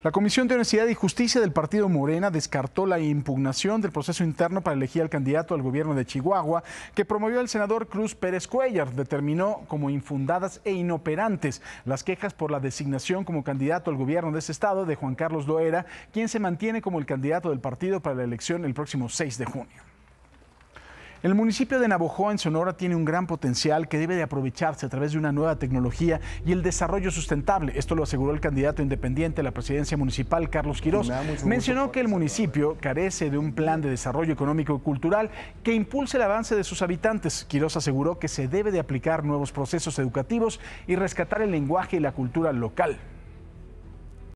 La Comisión de Honestidad y Justicia del Partido Morena descartó la impugnación del proceso interno para elegir al candidato al gobierno de Chihuahua que promovió el senador Cruz Pérez Cuellar. Determinó como infundadas e inoperantes las quejas por la designación como candidato al gobierno de ese estado de Juan Carlos Loera, quien se mantiene como el candidato del partido para la elección el próximo 6 de junio. El municipio de Navojoa, en Sonora, tiene un gran potencial que debe de aprovecharse a través de una nueva tecnología y el desarrollo sustentable. Esto lo aseguró el candidato independiente a la presidencia municipal, Carlos Quirós. Mencionó que el municipio carece de un plan de desarrollo económico y cultural que impulse el avance de sus habitantes. Quirós aseguró que se debe de aplicar nuevos procesos educativos y rescatar el lenguaje y la cultura local.